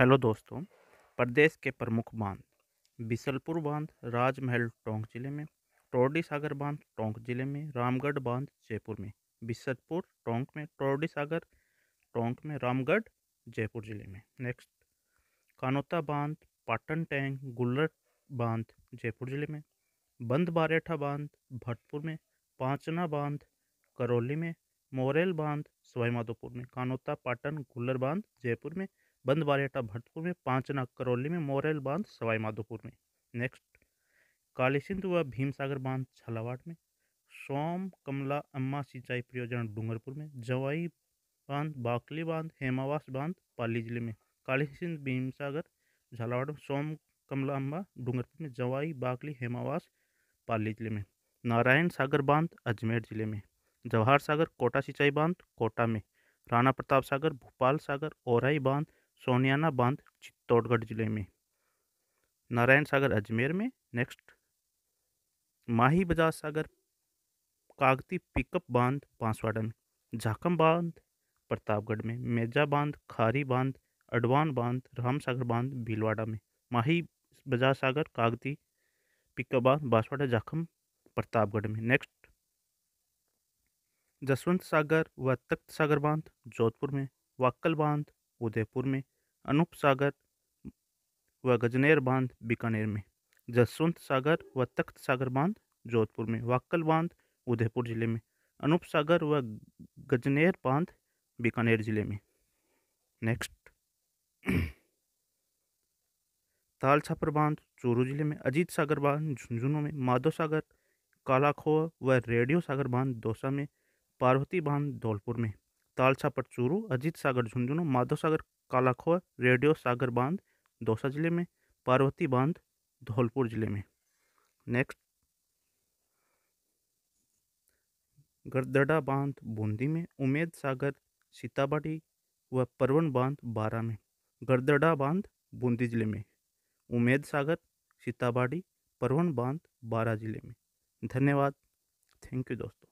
hello दोस्तों प्रदेश के प्रमुख बांध बिसलपुर बांध राजमहल टोंक जिले में टोरडी सागर बांध टोंक जिले में रामगढ़ बांध जयपुर में बिसलपुर टोंक में टोरडी सागर टोंक में रामगढ़ जयपुर जिले में नेक्स्ट कानोता बांध पाटन टैंक गुल्लर बांध जयपुर जिले में बंद बारेठा बांध भटपुर में पांचना बांध करौली में मोरेल बांध सवाईमाधोपुर में कानोता पाटन गुल्लर बांध जयपुर में बंद बालेटा भरतपुर में पांचना करौली में मोरेल बांध सवाई माधोपुर में नेक्स्ट काली सिंधु व भीमसागर बांध छलावाट में सोम कमला अम्मा सिंचाई परियोजना डूंगरपुर में जवाई बांध बाकली बांध हेमावास बांध पाली जिले में काली सिंध भीमसागर झालावाड़ सोम कमला अम्बा डूंगरपुर में जवाई बाकली हेमावास पाली जिले में नारायण सागर बांध अजमेर जिले में जवाहर सागर कोटा सिंचाई बांध कोटा में राणा प्रताप सागर भोपाल सागर ओराई बांध सोनियाना बांध चित्तौड़गढ़ जिले में नारायण सागर अजमेर में नेक्स्ट माही बजाज सागर कागती पिकअप बांध बांसवाडन झाकम बांध प्रतापगढ़ में मेजा बांध खारी बांध अडवान बांध रामसागर बांध भीलवाड़ा में माही बजाज सागर कागती पिकअप बांध बांसवाड़ा झाखम प्रतापगढ़ में नेक्स्ट जसवंत सागर व तख्त सागर बांध जोधपुर में वाक्कल बांध उदयपुर में अनूप सागर व गजनेर बांध बीकानेर में जसवंत सागर व तख्त सागर बांध जोधपुर में वाक्कल बांध उदयपुर जिले में अनूप सागर व गजनेर बांध बीकानेर जिले में नेक्स्ट ताल छापर बांध चूरू जिले में अजीत सागर बांध झुंझुनू में माधो सागर कालाखोआ व रेडियो सागर बांध दौसा में पार्वती बांध धौलपुर में तालसा चूरू अजीत सागर झुंझुनू माधव सागर कालाखोह रेडियो सागर बांध दौसा जिले में पार्वती बांध धौलपुर जिले में नेक्स्ट गर्दड़ा बांध बूंदी में उमेद सागर सीताबाड़ी व परवन बांध बारा में गर्दड़ा बांध बूंदी जिले में उमेद सागर सीताबाड़ी परवन बांध बारा जिले में धन्यवाद थैंक यू दोस्तों